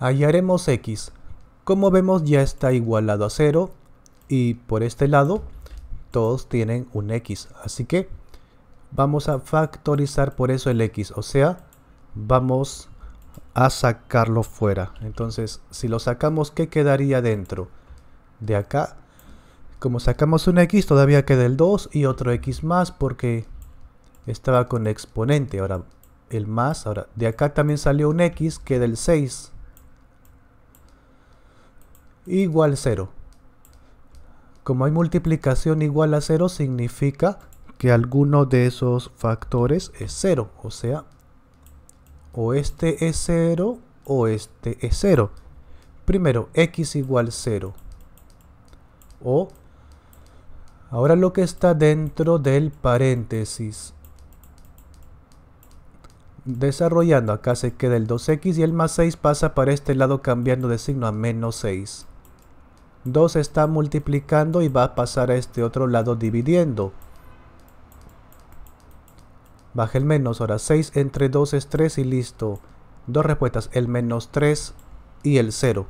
hallaremos x. Como vemos ya está igualado a 0 y por este lado todos tienen un x. Así que vamos a factorizar por eso el x, o sea, vamos a sacarlo fuera. Entonces, si lo sacamos, ¿qué quedaría dentro? De acá, como sacamos un x, todavía queda el 2 y otro x más porque estaba con exponente. Ahora el más, ahora de acá también salió un x, queda el 6 igual 0. Como hay multiplicación igual a 0, significa que alguno de esos factores es 0. O sea, o este es 0 o este es 0. Primero, x igual 0. O, ahora lo que está dentro del paréntesis. Desarrollando, acá se queda el 2x y el más 6 pasa para este lado cambiando de signo a menos 6. 2 está multiplicando y va a pasar a este otro lado dividiendo. Baje el menos, ahora 6 entre 2 es 3 y listo. Dos respuestas, el menos 3 y el 0.